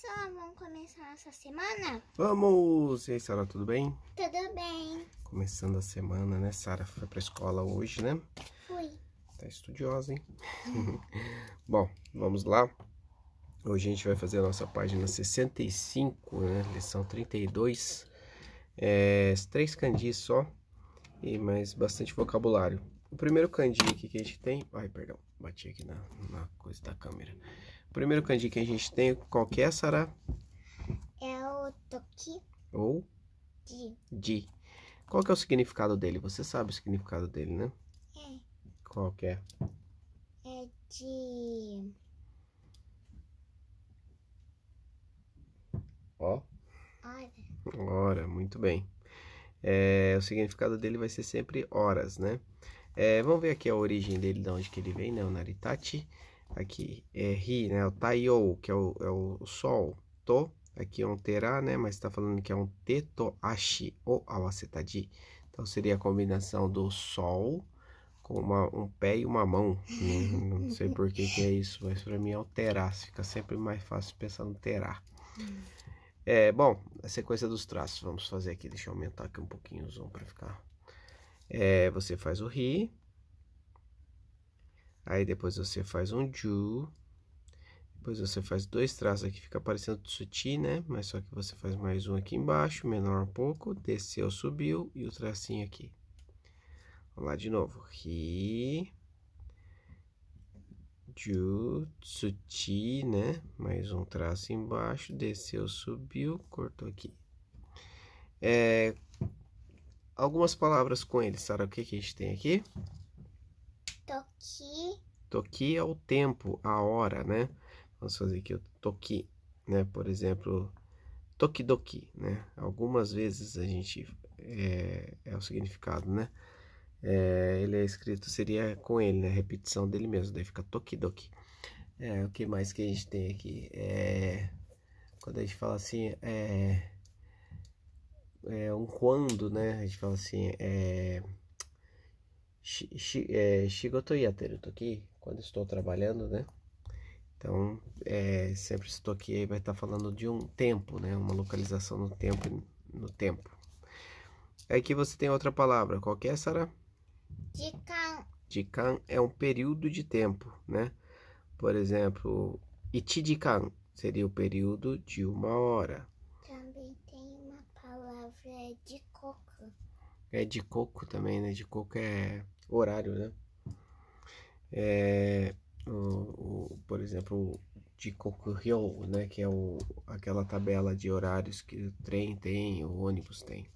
pessoal, vamos começar nossa semana? Vamos! E aí, Sara, tudo bem? Tudo bem. Começando a semana, né, Sara? Foi pra escola hoje, né? Fui. Tá estudiosa, hein? Bom, vamos lá. Hoje a gente vai fazer a nossa página 65, né? Lição 32. É, três candis só, e mais bastante vocabulário. O primeiro candi aqui que a gente tem... Ai, perdão, bati aqui na, na coisa da câmera. O primeiro kanji que a gente tem, qual que é, Sara? É o toki. Ou? Di. Di. Qual que é o significado dele? Você sabe o significado dele, né? É. Qual que é? É de... Ó. Hora. Hora, muito bem. É, o significado dele vai ser sempre horas, né? É, vamos ver aqui a origem dele, de onde que ele vem, né? O Naritati aqui é ri, né? O taiyo, que é o, é o sol, to, aqui é um terá, né? Mas está falando que é um teto ashi ou awasetaji. Então seria a combinação do sol com uma, um pé e uma mão. Não, né? não sei por que, que é isso, mas para mim é o terá. Fica sempre mais fácil pensar no terá. É, bom, a sequência dos traços, vamos fazer aqui. Deixa eu aumentar aqui um pouquinho o zoom para ficar. É, você faz o ri, Aí depois você faz um ju. Depois você faz dois traços aqui, fica parecendo tsuti, né? Mas só que você faz mais um aqui embaixo, menor um pouco, desceu, subiu e o tracinho aqui. Vamos lá de novo. Ri. Ju, tsuti, né? Mais um traço embaixo, desceu, subiu, cortou aqui. É, algumas palavras com ele, Sara, o que, que a gente tem aqui? Toki. Toki é o tempo, a hora, né? Vamos fazer aqui o toki, né? Por exemplo, tokidoki, né? Algumas vezes a gente é, é o significado, né? É, ele é escrito, seria com ele, né? repetição dele mesmo, daí fica tokidoki. É, o que mais que a gente tem aqui? É, quando a gente fala assim, é, é um quando, né? A gente fala assim, é shigoto é, estou aqui quando estou trabalhando, né? Então, é, sempre estou aqui, vai estar falando de um tempo, né? Uma localização no tempo, no tempo. Aqui você tem outra palavra, qual que é, Sara? Jikan. Jikan é um período de tempo, né? Por exemplo, ichijikan seria o período de uma hora. Também tem uma palavra de coco. É de coco também, né? De coco é horário, né? É, o, o, por exemplo, de coco Rio, né? Que é o, aquela tabela de horários que o trem tem, o ônibus tem.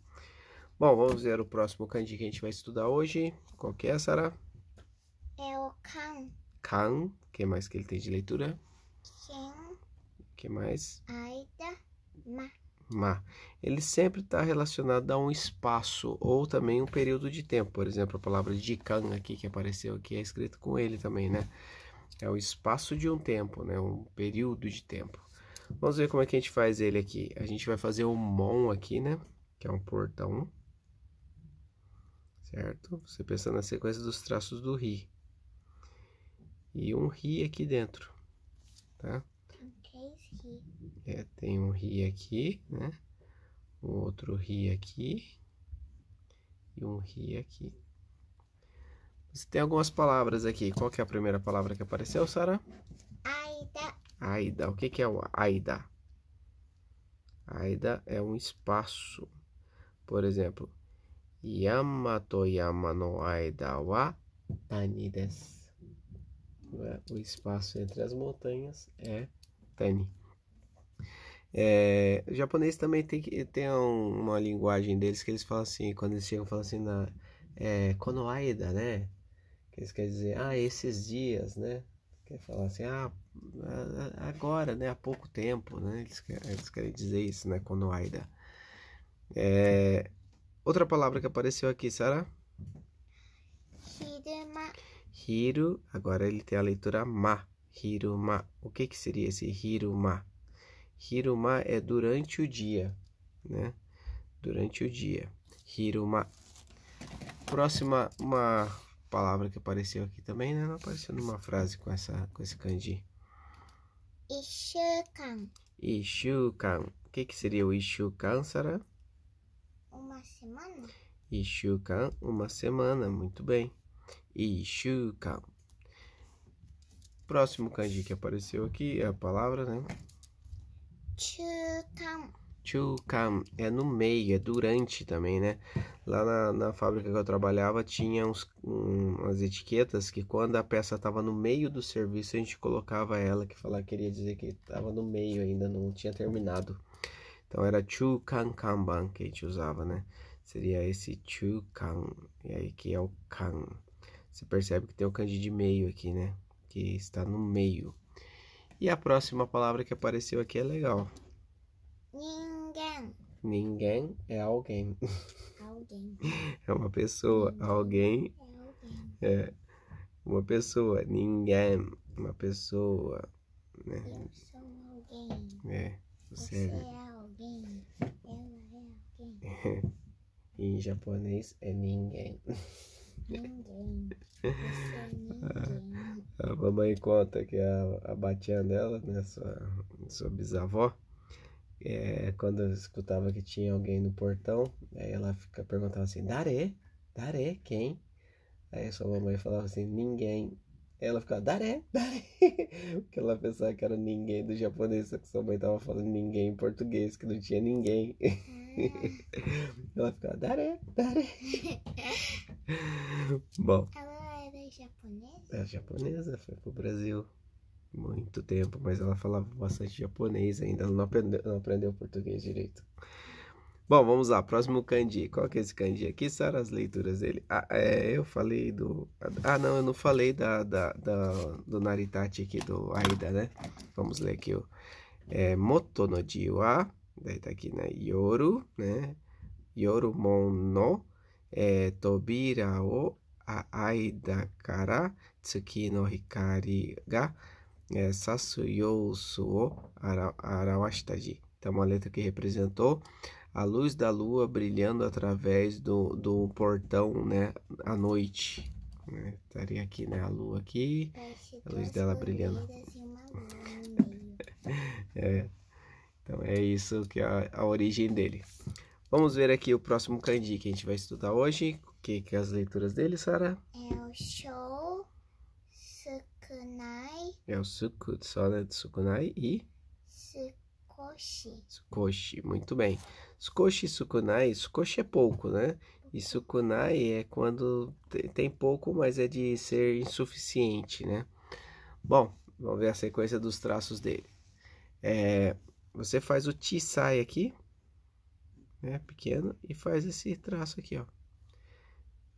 Bom, vamos ver o próximo kanji que a gente vai estudar hoje. Qual que é, Sara? É o kan. Kan. O que mais que ele tem de leitura? Ken. O que mais? Aida. Ma. Ma. ele sempre está relacionado a um espaço ou também um período de tempo. Por exemplo, a palavra jikan aqui que apareceu aqui é escrito com ele também, né? É o espaço de um tempo, né? Um período de tempo. Vamos ver como é que a gente faz ele aqui. A gente vai fazer o um mon aqui, né? Que é um portão. Certo? Você pensa na sequência dos traços do ri. E um ri aqui dentro, tá? É, tem um ri aqui, né? Um outro ri aqui. E um ri aqui. Você tem algumas palavras aqui. Qual que é a primeira palavra que apareceu, Sara? Aida. Aida. O que, que é o Aida? Aida é um espaço. Por exemplo, Yamato Yama no Aida wa Tani desu. É? O espaço entre as montanhas é Tani. É, o japonês também tem, tem uma linguagem deles que eles falam assim, quando eles chegam, falam assim na é, Konoaida, né? Que eles querem dizer, ah, esses dias, né? Quer falar assim, ah, agora, né? Há pouco tempo, né? Eles, querem, eles querem dizer isso, né? Konoaida. É, outra palavra que apareceu aqui, Sara? Hiruma. Hiru, agora ele tem a leitura ma. Hiruma. O que que seria esse hiruma? Hiruma é durante o dia, né? Durante o dia. Hiruma. Próxima uma palavra que apareceu aqui também, né? Não apareceu numa frase com essa com esse kanji. Ishukan. Ishukan. O que que seria o Ishukan, Sara? Uma semana. Ishukan, uma semana, muito bem. Ishukan. Próximo kanji que apareceu aqui é a palavra, né? to come. To come é no meio, é durante também, né? Lá na, na fábrica que eu trabalhava tinha uns, um, umas etiquetas que quando a peça estava no meio do serviço a gente colocava ela, que falar queria dizer que estava no meio ainda, não tinha terminado. Então era to can kanban que a gente usava, né? Seria esse to can, e aí que é o can. Você percebe que tem o kanji de meio aqui, né? Que está no meio. E a próxima palavra que apareceu aqui é legal. Ninguém. Ninguém é alguém. Alguém. É uma pessoa. Alguém. É, alguém. é uma pessoa. Ninguém. Uma pessoa. Né? Eu sou alguém. É. Você, você é, é alguém. Ela é alguém. em japonês é ninguém. Ninguém. Você é ah. ninguém mamãe conta que a, a batinha dela, né, sua, sua bisavó, é, quando escutava que tinha alguém no portão, aí ela fica, perguntava assim, Daré? Daré? Quem? Aí sua mamãe falava assim, ninguém. Aí ela ficava, Daré? Daré? Porque ela pensava que era ninguém do japonês, só que sua mãe tava falando ninguém em português, que não tinha ninguém. ela ficava, Daré? Daré? Bom japonesa? É japonesa, foi pro Brasil muito tempo, mas ela falava bastante japonês ainda, ela não aprendeu, não aprendeu português direito. Bom, vamos lá, próximo kanji. Qual que é esse kanji aqui? Sara, as leituras dele. Ah, é, eu falei do... Ah, não, eu não falei da, da, da do Naritachi aqui, do Aida, né? Vamos ler aqui, o É, moto no jiwa, daí tá aqui, né? Yoru, né? mon no é, tobira o a aida kara tsuki no hikari ga é, eh, sasuyou suo ara, arawashitaji. Então, uma letra que representou a luz da lua brilhando através do, do portão, né, à noite. Né? Estaria aqui, né, a lua aqui, a luz dela brilhando. Assim, é. Então, é isso que é a, a origem dele. Vamos ver aqui o próximo kanji que a gente vai estudar hoje que, que as leituras dele, Sara? É o Shou, Sukunai. É o Suku, só né, de Sukunai e? Sukoshi. Sukoshi, muito bem. Sukoshi e Sukunai, Sukoshi é pouco, né? E Sukunai é quando tem pouco, mas é de ser insuficiente, né? Bom, vamos ver a sequência dos traços dele. É, você faz o Tisai aqui, né, pequeno, e faz esse traço aqui, ó.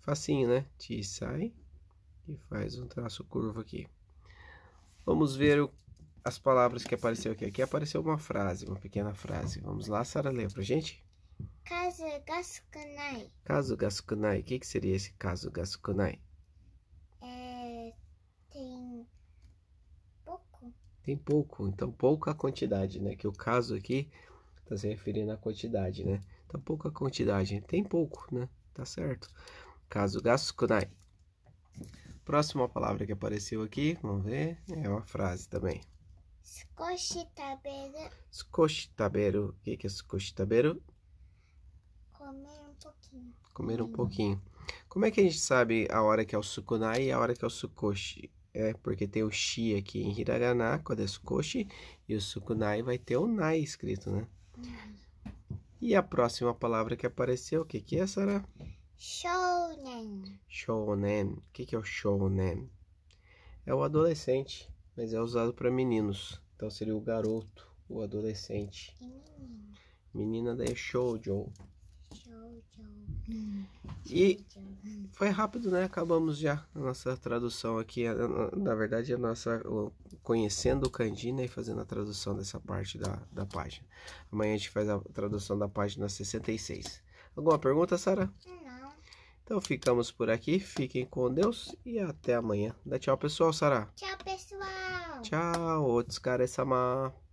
Facinho, né? te sai e faz um traço curvo aqui. Vamos ver o, as palavras que apareceu aqui. Aqui apareceu uma frase, uma pequena frase. Vamos lá, Sara, lê pra gente. caso Gasukunai. caso Gasukunai. O que, que seria esse caso Gasukunai? É, tem pouco. Tem pouco, então pouca quantidade, né? Que o caso aqui está se referindo à quantidade, né? Então pouca quantidade, tem pouco, né? Tá certo caso Gaskudai. Próxima palavra que apareceu aqui, vamos ver, é uma frase também. Skoshitaberu. taberu. O que é skoshitaberu? Comer um pouquinho. Comer um pouquinho. Como é que a gente sabe a hora que é o sukunai e a hora que é o sukoshi? É porque tem o shi aqui em hiragana, quando é sukoshi, e o sukunai vai ter o nai escrito, né? Uhum. E a próxima palavra que apareceu, o que, que é, Sara? Shounen. Shounen. O que, é o shounen? É o adolescente, mas é usado para meninos. Então seria o garoto, o adolescente. E menina? Menina daí é shoujo. Shoujo. E foi rápido, né? Acabamos já a nossa tradução aqui. Na verdade, a nossa conhecendo o Candina né? e fazendo a tradução dessa parte da, da página. Amanhã a gente faz a tradução da página 66. Alguma pergunta, Sara? Hum. Então ficamos por aqui. Fiquem com Deus e até amanhã. Dá tchau, pessoal, Sara. Tchau, pessoal. Tchau, outros caras, Samar.